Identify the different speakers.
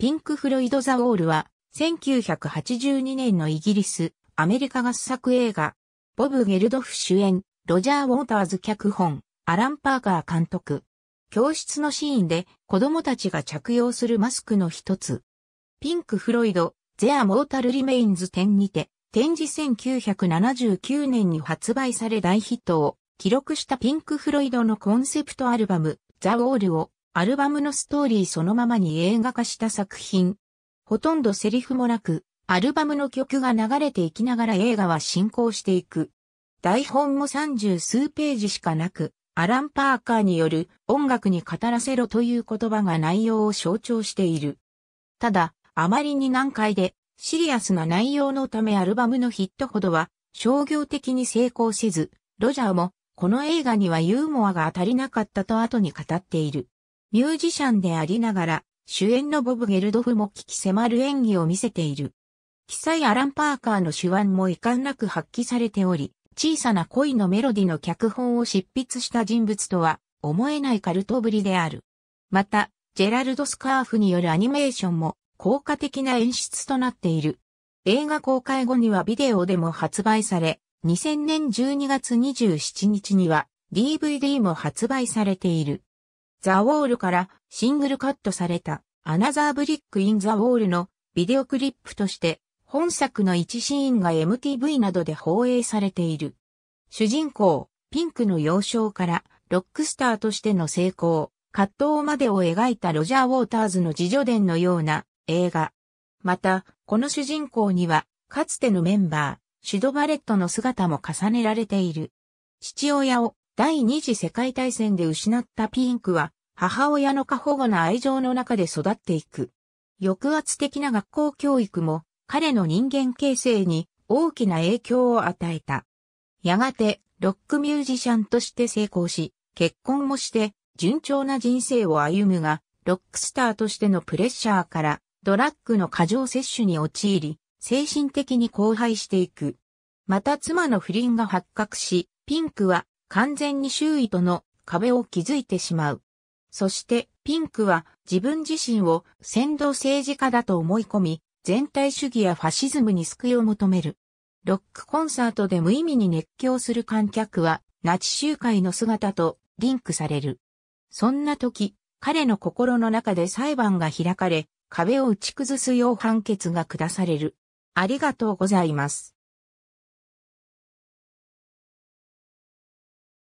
Speaker 1: ピンク・フロイド・ザ・ウォールは、1982年のイギリス、アメリカ合作映画、ボブ・ゲルドフ主演、ロジャー・ウォーターズ脚本、アラン・パーカー監督。教室のシーンで子供たちが着用するマスクの一つ。ピンク・フロイド、ゼア・モータル・リメインズ展にて、展示1979年に発売され大ヒットを記録したピンク・フロイドのコンセプトアルバム、ザ・ウォールをアルバムのストーリーそのままに映画化した作品。ほとんどセリフもなく、アルバムの曲が流れていきながら映画は進行していく。台本も三十数ページしかなく、アラン・パーカーによる音楽に語らせろという言葉が内容を象徴している。ただ、あまりに難解で、シリアスな内容のためアルバムのヒットほどは、商業的に成功せず、ロジャーも、この映画にはユーモアが足りなかったと後に語っている。ミュージシャンでありながら、主演のボブ・ゲルドフも危機迫る演技を見せている。記載アラン・パーカーの手腕も遺憾なく発揮されており、小さな恋のメロディの脚本を執筆した人物とは思えないカルトぶりである。また、ジェラルド・スカーフによるアニメーションも効果的な演出となっている。映画公開後にはビデオでも発売され、2000年12月27日には DVD も発売されている。ザ・ウォールからシングルカットされたアナザーブリック・イン・ザ・ウォールのビデオクリップとして本作の一シーンが MTV などで放映されている。主人公、ピンクの幼少からロックスターとしての成功、葛藤までを描いたロジャー・ウォーターズの自助伝のような映画。また、この主人公には、かつてのメンバー、シュドバレットの姿も重ねられている。父親を第二次世界大戦で失ったピンクは、母親の過保護な愛情の中で育っていく。抑圧的な学校教育も、彼の人間形成に大きな影響を与えた。やがて、ロックミュージシャンとして成功し、結婚もして、順調な人生を歩むが、ロックスターとしてのプレッシャーから、ドラッグの過剰摂取に陥り、精神的に荒廃していく。また妻の不倫が発覚し、ピンクは完全に周囲との壁を築いてしまう。そしてピンクは自分自身を先導政治家だと思い込み、全体主義やファシズムに救いを求める。ロックコンサートで無意味に熱狂する観客はナチ集会の姿とリンクされる。そんな時、彼の心の中で裁判が開かれ、壁を打ち崩すよう判決が下される。ありがとうございます。